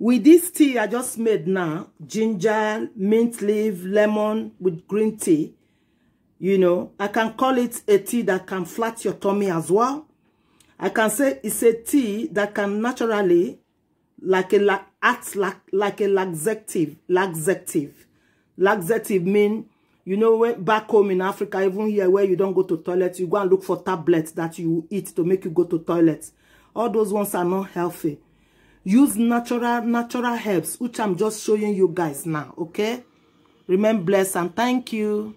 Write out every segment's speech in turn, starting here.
With this tea I just made now, ginger, mint leaf, lemon with green tea, you know, I can call it a tea that can flat your tummy as well. I can say it's a tea that can naturally like a act like like a laxative, laxative. Laxative mean, you know, when back home in Africa, even here where you don't go to toilet, you go and look for tablets that you eat to make you go to toilet. All those ones are not healthy. use natural natural herbs which i'm just showing you guys now okay remain blessed and thank you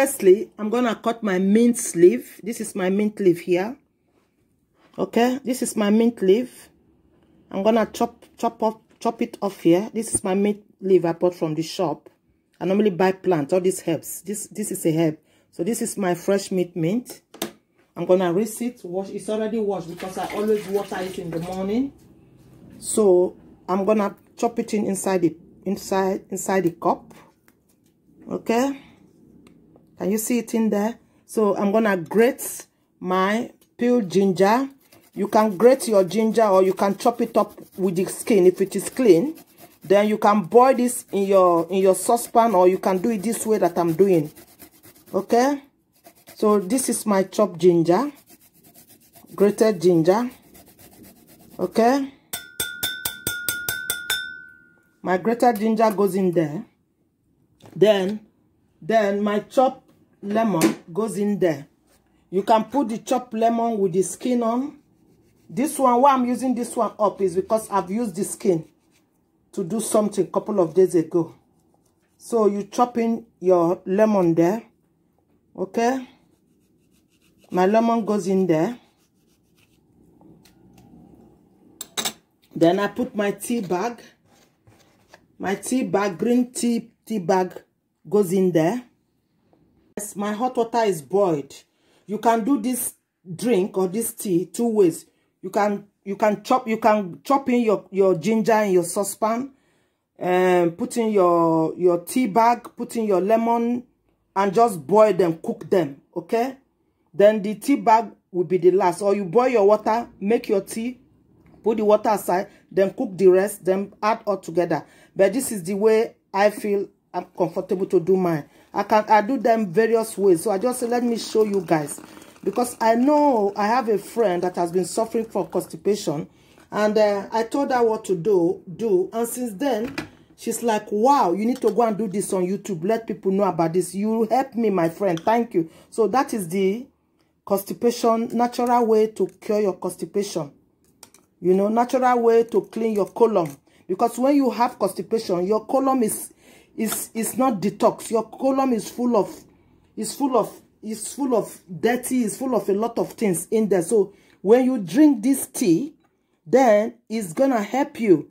firstly i'm gonna cut my mint sleeve this is my mint leaf here okay this is my mint leaf i'm gonna chop chop up chop it off here this is my mint leaf i bought from the shop I normally buy plants, all these herbs. This this is a herb. So this is my fresh mint mint. I'm gonna rinse it, wash it's already washed because I always water it in the morning. So I'm gonna chop it in inside the inside inside the cup. Okay. Can you see it in there? So I'm gonna grate my peeled ginger. You can grate your ginger or you can chop it up with the skin if it is clean. Then you can boil this in your in your saucepan or you can do it this way that I'm doing. Okay? So this is my chopped ginger. Grated ginger. Okay? My grated ginger goes in there. Then, then my chopped lemon goes in there. You can put the chopped lemon with the skin on. This one, why I'm using this one up is because I've used the skin. to do something a couple of days ago. So you chopping your lemon there. Okay? My lemon goes in there. Then I put my tea bag. My tea bag, green tea, tea bag goes in there. Yes, my hot water is boiled. You can do this drink or this tea two ways. You can you can chop you can chop in your your ginger in your saucepan and um, put in your your tea bag put in your lemon and just boil them cook them okay then the tea bag will be the last or you boil your water make your tea put the water aside then cook the rest then add all together but this is the way i feel i'm um, comfortable to do mine i can i do them various ways so i just let me show you guys Because I know I have a friend that has been suffering from constipation. And uh, I told her what to do, do. And since then, she's like, wow, you need to go and do this on YouTube. Let people know about this. You help me, my friend. Thank you. So that is the constipation, natural way to cure your constipation. You know, natural way to clean your colon. Because when you have constipation, your colon is, is, is not detox. Your colon is full of, is full of It's full of dirty. It's full of a lot of things in there. So when you drink this tea, then it's gonna help you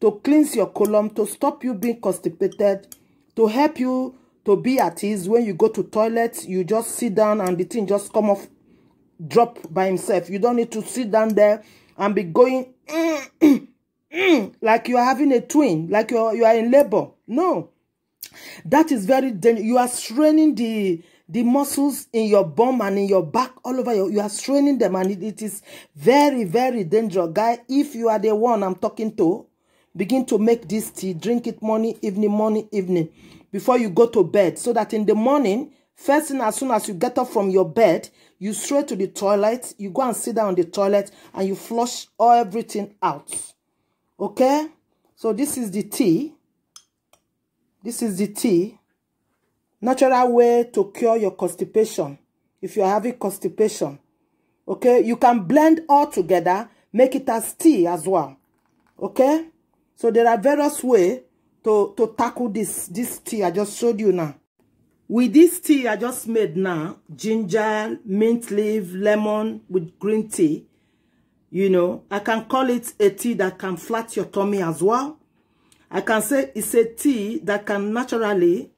to cleanse your colon, to stop you being constipated, to help you to be at ease. When you go to toilet, you just sit down and the thing just come off, drop by himself. You don't need to sit down there and be going like you are having a twin, like you are, you are in labor. No. That is very dangerous. You are straining the the muscles in your bum and in your back, all over your, you are straining them and it, it is very, very dangerous. Guy, if you are the one I'm talking to, begin to make this tea, drink it morning, evening, morning, evening, before you go to bed. So that in the morning, first thing as soon as you get up from your bed, you straight to the toilet, you go and sit down on the toilet and you flush all everything out. Okay? So this is the tea. This is the tea. Natural way to cure your constipation. If you are having constipation, okay, you can blend all together, make it as tea as well. Okay? So there are various way to, to tackle this, this tea I just showed you now. With this tea I just made now, ginger, mint leaf, lemon with green tea, you know, I can call it a tea that can flat your tummy as well. I can say it's a tea that can naturally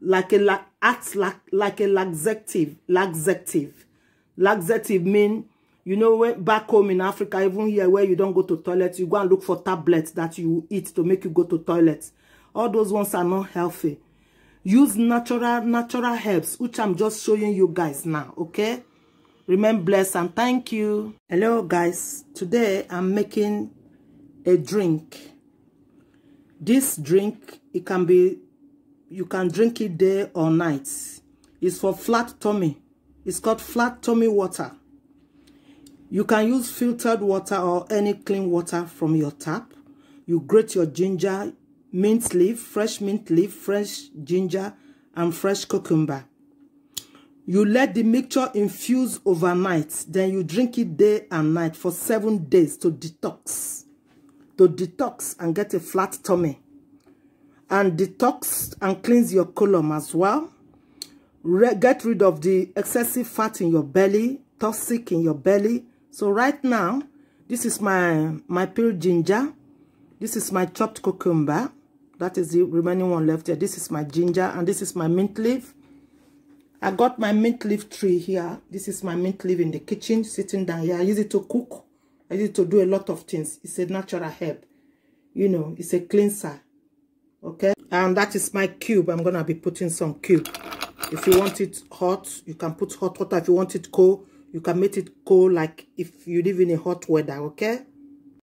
like a like acts like like a laxative. Laxative. Laxative mean you know when back home in Africa, even here where you don't go to toilet, you go and look for tablets that you eat to make you go to toilet. All those ones are not healthy. Use natural natural herbs, which I'm just showing you guys now, okay? Remember, bless and thank you. Hello guys, today I'm making a drink. This drink, it can be you can drink it day or night. It's for flat tummy. It's called flat tummy water. You can use filtered water or any clean water from your tap. You grate your ginger, mint leaf, fresh mint leaf, fresh ginger, and fresh cucumber. You let the mixture infuse overnight, then you drink it day and night for seven days to detox. To detox and get a flat tummy. and detox and cleanse your colon as well. Re get rid of the excessive fat in your belly, toxic in your belly. So right now, this is my, my peel ginger. This is my chopped cucumber. That is the remaining one left here. This is my ginger and this is my mint leaf. I got my mint leaf tree here. This is my mint leaf in the kitchen, sitting down here. I use it to cook. I use it to do a lot of things. It's a natural herb. You know, it's a cleanser okay and that is my cube i'm gonna be putting some cube if you want it hot you can put hot water if you want it cold you can make it cold like if you live in a hot weather okay